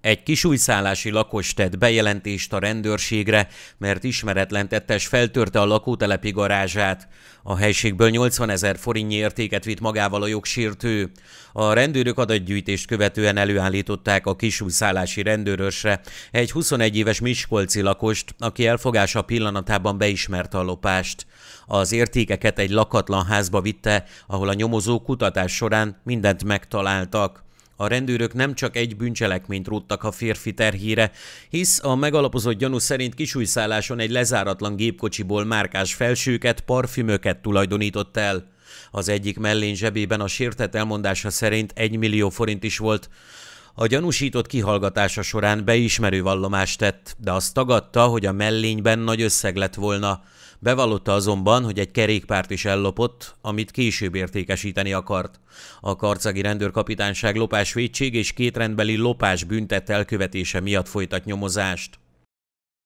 Egy kisújszállási lakos tett bejelentést a rendőrségre, mert ismeretlen tettes feltörte a lakótelepi garázsát. A helységből 80 ezer forintnyi értéket vitt magával a jogsértő. A rendőrök adatgyűjtést követően előállították a kisújszállási rendőrösre egy 21 éves Miskolci lakost, aki elfogása pillanatában beismerte a lopást. Az értékeket egy lakatlan házba vitte, ahol a nyomozók kutatás során mindent megtaláltak. A rendőrök nem csak egy bűncselekményt róttak a férfi terhére, hisz a megalapozott gyanú szerint kisújszálláson egy lezáratlan gépkocsiból márkás felsőket, parfümöket tulajdonított el. Az egyik mellén zsebében a sértett elmondása szerint egy millió forint is volt. A gyanúsított kihallgatása során beismerő vallomást tett, de azt tagadta, hogy a mellényben nagy összeg lett volna. Bevallotta azonban, hogy egy kerékpárt is ellopott, amit később értékesíteni akart. A karcagi rendőrkapitányság lopásvédség és két rendbeli lopás büntet elkövetése miatt folytat nyomozást.